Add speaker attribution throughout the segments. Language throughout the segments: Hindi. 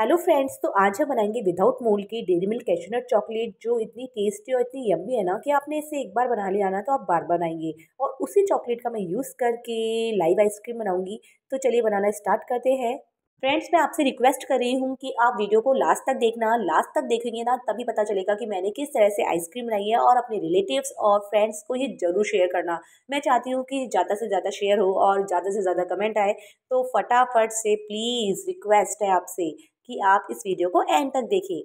Speaker 1: हेलो फ्रेंड्स तो आज हम बनाएंगे विदाउट मोल की डेरी मिल्क कैशनट चॉकलेट जो इतनी टेस्टी और इतनी यम्मी है ना कि आपने इसे एक बार बना लिया ना तो आप बार बनाएंगे और उसी चॉकलेट का मैं यूज़ करके लाइव आइसक्रीम बनाऊंगी तो चलिए बनाना स्टार्ट करते हैं फ्रेंड्स मैं आपसे रिक्वेस्ट कर रही हूँ कि आप वीडियो को लास्ट तक देखना लास्ट तक देखेंगे ना तभी पता चलेगा कि मैंने किस तरह से आइसक्रीम बनाई है और अपने रिलेटिव्स और फ्रेंड्स को ये जरूर शेयर करना मैं चाहती हूँ कि ज़्यादा से ज़्यादा शेयर हो और ज़्यादा से ज़्यादा कमेंट आए तो फटाफट से प्लीज़ रिक्वेस्ट है आपसे कि आप इस वीडियो को एंड तक देखें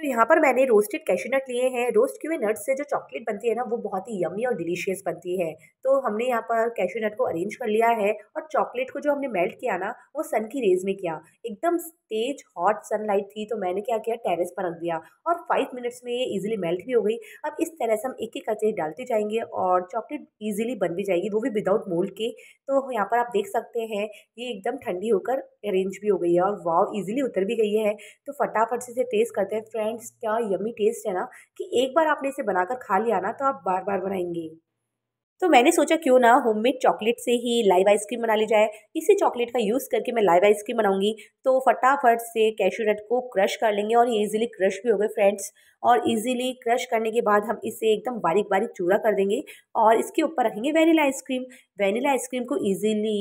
Speaker 1: तो यहाँ पर मैंने रोस्टेड कैशू नट लिए हैं रोस्ट किए हुए नट्स से जो चॉकलेट बनती है ना वो बहुत ही यमी और डिलीशियस बनती है तो हमने यहाँ पर कैशू नट को अरेंज कर लिया है और चॉकलेट को जो हमने मेल्ट किया ना वो सन की रेज में किया एकदम तेज हॉट सनलाइट थी तो मैंने क्या किया टेरेस पर रख दिया और फाइव मिनट्स में ये ईजिली मेल्ट भी हो गई अब इस तरह से हम एक एक कचरे डालते जाएंगे और चॉकलेट ईजिली बन भी जाएगी वो भी विदाउट मोल्ड के तो यहाँ पर आप देख सकते हैं ये एकदम ठंडी होकर अरेंज भी हो गई है और वाव ईजिली उतर भी गई है तो फटाफट से इसे टेस्ट करते हैं फ्रेंड्स क्या यमी टेस्ट है ना कि एक बार आपने इसे बनाकर खा लिया ना तो आप बार बार बनाएंगे तो मैंने सोचा क्यों ना होममेड चॉकलेट से ही लाइव आइसक्रीम बना ली जाए इसी चॉकलेट का यूज़ करके मैं लाइव आइसक्रीम बनाऊंगी तो फटाफट से कैशू नट को क्रश कर लेंगे और ये इजीली क्रश भी हो गए फ्रेंड्स और इजीली क्रश करने के बाद हम इसे एकदम बारीक बारीक चूरा कर देंगे और इसके ऊपर रखेंगे वेनीला आइसक्रीम वेनीला आइसक्रीम को ईजिली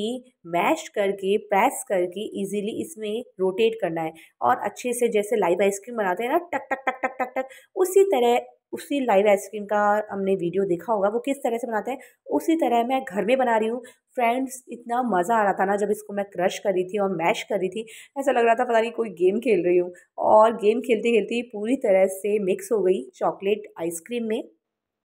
Speaker 1: मैश करके प्रेस करके ईजिली इसमें रोटेट करना है और अच्छे से जैसे लाइव आइसक्रीम बनाते हैं ना टक टक टक टक टक टक उसी तरह उसी लाइव आइसक्रीम का हमने वीडियो देखा होगा वो किस तरह से बनाते हैं उसी तरह मैं घर में बना रही हूँ फ्रेंड्स इतना मज़ा आ रहा था ना जब इसको मैं क्रश कर रही थी और मैश कर रही थी ऐसा लग रहा था पता नहीं कोई गेम खेल रही हूँ और गेम खेलते खेलते पूरी तरह से मिक्स हो गई चॉकलेट आइसक्रीम में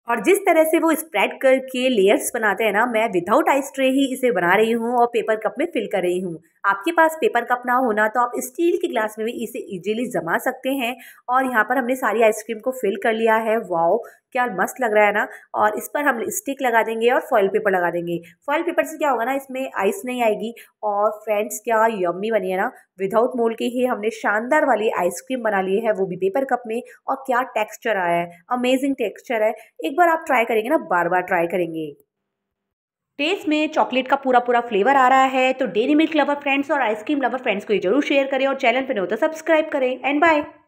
Speaker 1: और जिस तरह से वो स्प्रेड करके लेयर्स बनाते हैं ना मैं विदाउट आइस ट्रे ही इसे बना रही हूँ और पेपर कप में फिल कर रही हूँ आपके पास पेपर कप ना होना तो आप स्टील के ग्लास में भी इसे इजीली जमा सकते हैं और यहाँ पर हमने सारी आइसक्रीम को फिल कर लिया है वाओ क्या मस्त लग रहा है ना और इस पर हम स्टिक लगा देंगे और फॉइल पेपर लगा देंगे फॉयल पेपर से क्या होगा ना इसमें आइस नहीं आएगी और फ्रेंड्स क्या यम्मी बनी है ना विदाउट मोल के ही हमने शानदार वाली आइसक्रीम बना ली है वो भी पेपर कप में और क्या टेक्स्चर आया है अमेजिंग टेक्स्चर है एक बार आप ट्राई करेंगे ना बार बार ट्राई करेंगे टेस्ट में चॉकलेट का पूरा पूरा फ्लेवर आ रहा है तो डेरी मिल्क लवर फ्रेंड्स और आइसक्रीम लवर फ्रेंड्स को ये जरूर शेयर करें और चैनल पर नहीं हो तो सब्सक्राइब करें एंड बाय